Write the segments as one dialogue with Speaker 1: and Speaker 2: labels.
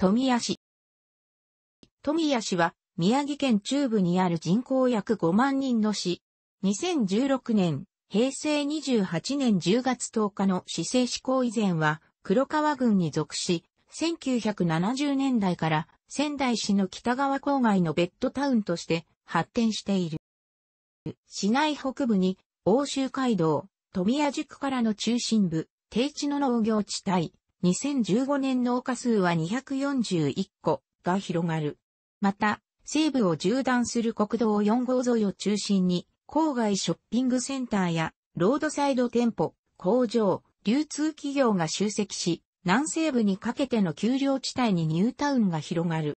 Speaker 1: 富谷市。富谷市は、宮城県中部にある人口約5万人の市。2016年、平成28年10月10日の市政施行以前は、黒川郡に属し、1970年代から仙台市の北側郊外のベッドタウンとして発展している。市内北部に、欧州街道、富谷宿からの中心部、低地の農業地帯、2015年農家数は241個が広がる。また、西部を縦断する国道4号沿いを中心に、郊外ショッピングセンターや、ロードサイド店舗、工場、流通企業が集積し、南西部にかけての丘陵地帯にニュータウンが広がる。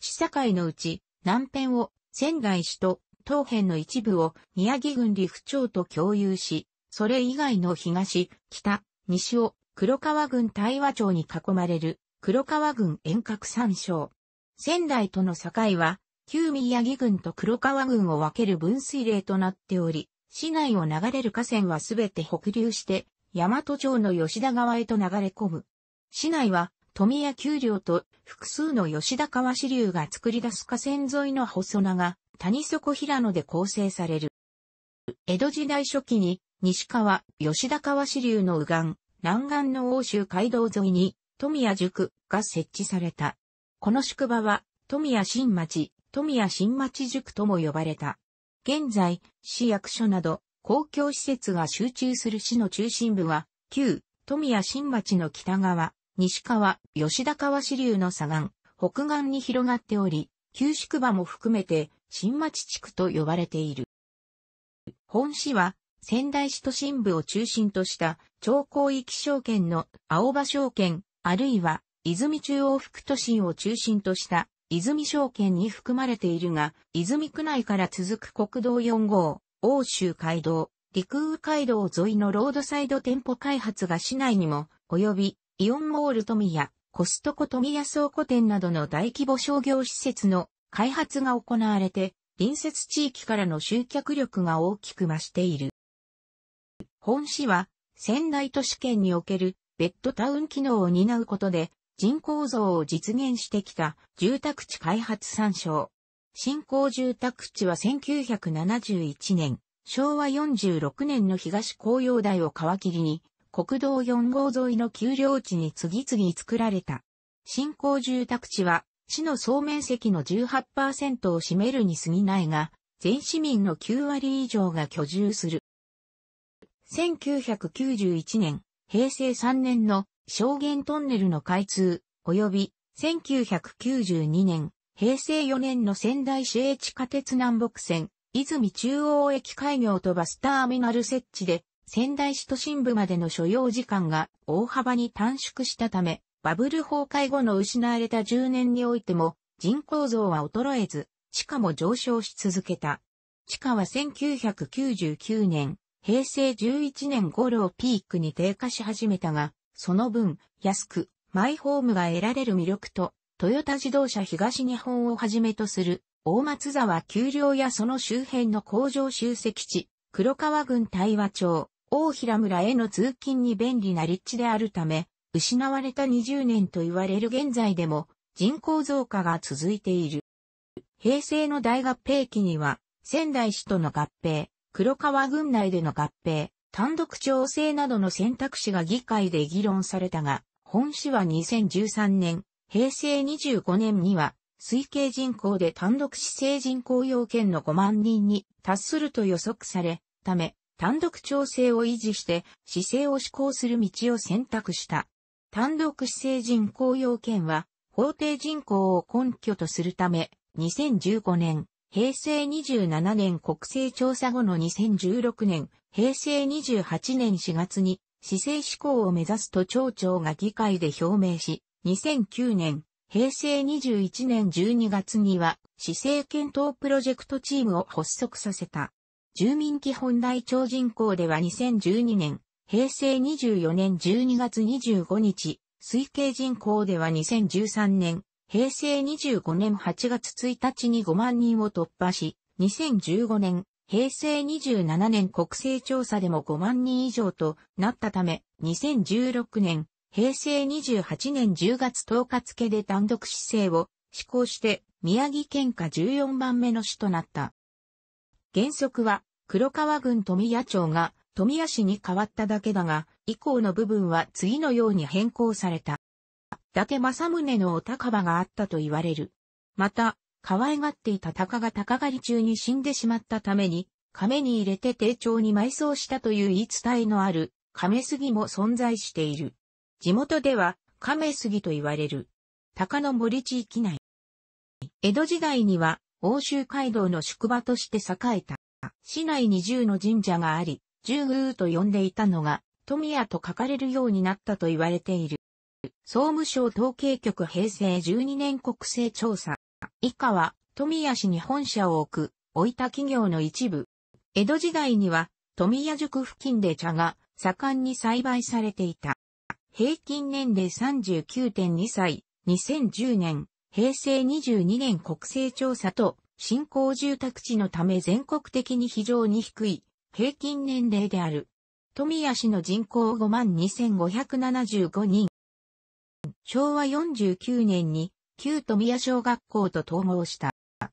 Speaker 1: 市境のうち、南辺を仙台市と東辺の一部を宮城郡利府町と共有し、それ以外の東、北、西を黒川郡大和町に囲まれる黒川郡遠隔参照。仙台との境は、旧宮城郡と黒川郡を分ける分水嶺となっており、市内を流れる河川はすべて北流して、大和町の吉田川へと流れ込む。市内は、富谷丘陵と複数の吉田川支流が作り出す河川沿いの細長、谷底平野で構成される。江戸時代初期に、西川、吉田川支流の右岸、南岸の欧州街道沿いに、富谷塾が設置された。この宿場は、富谷新町、富谷新町塾とも呼ばれた。現在、市役所など、公共施設が集中する市の中心部は、旧、富谷新町の北側、西川、吉田川支流の左岸、北岸に広がっており、旧宿場も含めて、新町地区と呼ばれている。本市は、仙台市都心部を中心とした超広域証券の青葉証券、あるいは泉中央副都心を中心とした泉証券に含まれているが、泉区内から続く国道4号、欧州街道、陸羽街道沿いのロードサイド店舗開発が市内にも、及び、イオンモール富谷、コストコ富谷倉庫店などの大規模商業施設の開発が行われて、隣接地域からの集客力が大きく増している。本市は、仙台都市圏におけるベッドタウン機能を担うことで、人口増を実現してきた住宅地開発参照。新興住宅地は1971年、昭和46年の東紅葉台を皮切りに、国道4号沿いの丘陵地に次々作られた。新興住宅地は、市の総面積の18%を占めるに過ぎないが、全市民の9割以上が居住する。1991年、平成3年の証言トンネルの開通、及び1992年、平成4年の仙台市営地下鉄南北線、泉中央駅開業とバスターミナル設置で、仙台市都心部までの所要時間が大幅に短縮したため、バブル崩壊後の失われた10年においても、人口増は衰えず、地価も上昇し続けた。地価は1999年、平成11年頃をピークに低下し始めたが、その分、安く、マイホームが得られる魅力と、トヨタ自動車東日本をはじめとする、大松沢丘陵やその周辺の工場集積地、黒川郡大和町、大平村への通勤に便利な立地であるため、失われた20年と言われる現在でも、人口増加が続いている。平成の大合併期には、仙台市との合併、黒川軍内での合併、単独調整などの選択肢が議会で議論されたが、本市は2013年、平成25年には、推計人口で単独市政人口要件の5万人に達すると予測され、ため、単独調整を維持して、市政を施行する道を選択した。単独市政人口要件は、法定人口を根拠とするため、2015年、平成27年国勢調査後の2016年、平成28年4月に、市政施行を目指すと町長が議会で表明し、2009年、平成21年12月には、市政検討プロジェクトチームを発足させた。住民基本台帳人口では2012年、平成24年12月25日、推計人口では2013年、平成25年8月1日に5万人を突破し、2015年、平成27年国勢調査でも5万人以上となったため、2016年、平成28年10月10日付で単独市政を施行して、宮城県下14番目の市となった。原則は、黒川郡富谷町が富谷市に変わっただけだが、以降の部分は次のように変更された。達政宗のお高場があったと言われる。また、可愛がっていた鷹が鷹狩り中に死んでしまったために、亀に入れて丁重に埋葬したという言い伝えのある、亀杉も存在している。地元では、亀杉と言われる。鷹の森地域内。江戸時代には、欧州街道の宿場として栄えた。市内に10の神社があり、十宮と呼んでいたのが、富屋と書かれるようになったと言われている。総務省統計局平成12年国勢調査。以下は、富谷市に本社を置く、置いた企業の一部。江戸時代には、富谷塾付近で茶が盛んに栽培されていた。平均年齢39.2歳、2010年、平成22年国勢調査と、新興住宅地のため全国的に非常に低い、平均年齢である。富谷市の人口5万2575人。昭和49年に旧富谷小学校と統合した。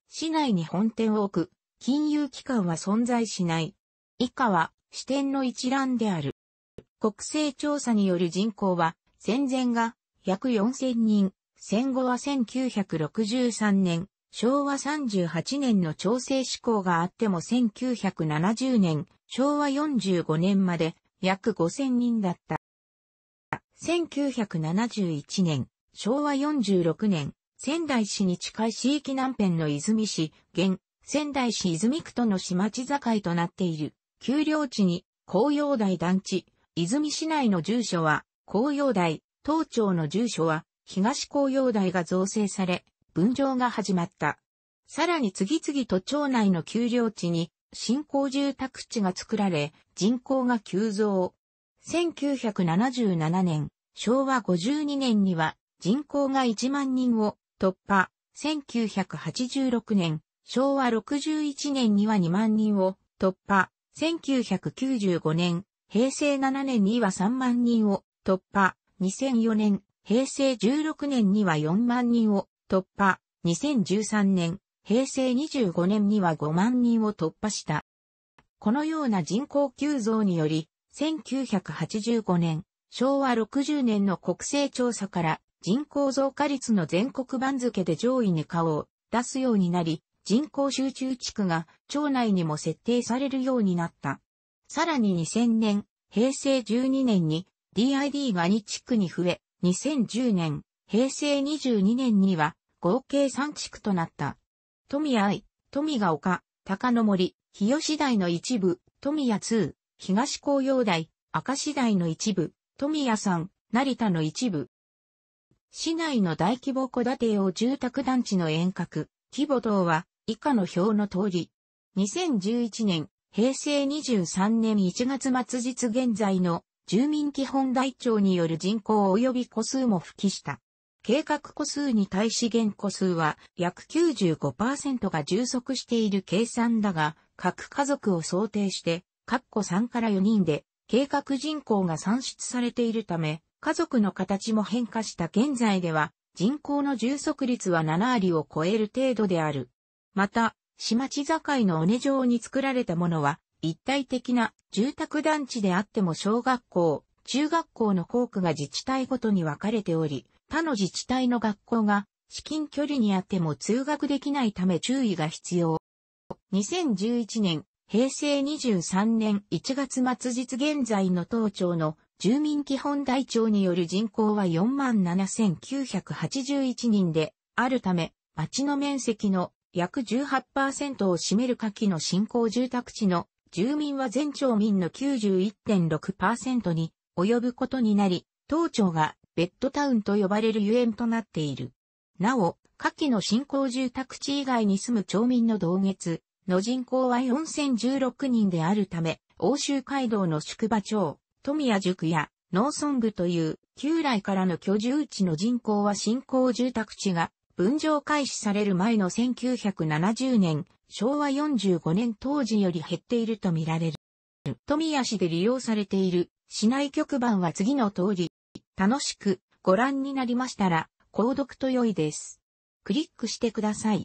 Speaker 1: 市内に本店を置く金融機関は存在しない。以下は支店の一覧である。国勢調査による人口は戦前が約4000人、戦後は1963年、昭和38年の調整志向があっても1970年、昭和45年まで約5000人だった。1971年、昭和46年、仙台市に近い市域南辺の泉市、現、仙台市泉区との市町境となっている、丘陵地に、紅葉台団地、泉市内の住所は、紅葉台、東町の住所は、東紅葉台が造成され、分譲が始まった。さらに次々と町内の丘陵地に、新興住宅地が作られ、人口が急増。1977年、昭和52年には人口が1万人を突破、1986年、昭和61年には2万人を突破、1995年、平成7年には3万人を突破、2004年、平成16年には4万人を突破、2013年、平成25年には5万人を突破した。このような人口急増により、1985年、昭和60年の国勢調査から人口増加率の全国番付で上位に顔を出すようになり、人口集中地区が町内にも設定されるようになった。さらに2000年、平成12年に DID が2地区に増え、2010年、平成22年には合計3地区となった。富谷愛、富が丘、高野森、日吉台の一部、富谷2、東紅葉台、明石台の一部、富谷山、成田の一部。市内の大規模戸建て用住宅団地の遠隔、規模等は以下の表の通り。2011年、平成23年1月末日現在の住民基本台帳による人口及び個数も付記した。計画個数に対し現個数は約95%が充足している計算だが、各家族を想定して3から4人で、計画人口が算出されているため、家族の形も変化した現在では、人口の充足率は7割を超える程度である。また、市町境の尾根状に作られたものは、一体的な住宅団地であっても小学校、中学校の校区が自治体ごとに分かれており、他の自治体の学校が至近距離にあっても通学できないため注意が必要。2011年、平成23年1月末日現在の当庁の住民基本台帳による人口は47,981人であるため、町の面積の約18%を占める下記の新興住宅地の住民は全町民の91.6%に及ぶことになり、当庁がベッドタウンと呼ばれるゆえんとなっている。なお、下記の新興住宅地以外に住む町民の同月、の人口は4016人であるため、欧州街道の宿場町、富谷塾や農村部という旧来からの居住地の人口は新興住宅地が分譲開始される前の1970年、昭和45年当時より減っているとみられる。富谷市で利用されている市内局番は次の通り、楽しくご覧になりましたら、購読と良いです。クリックしてください。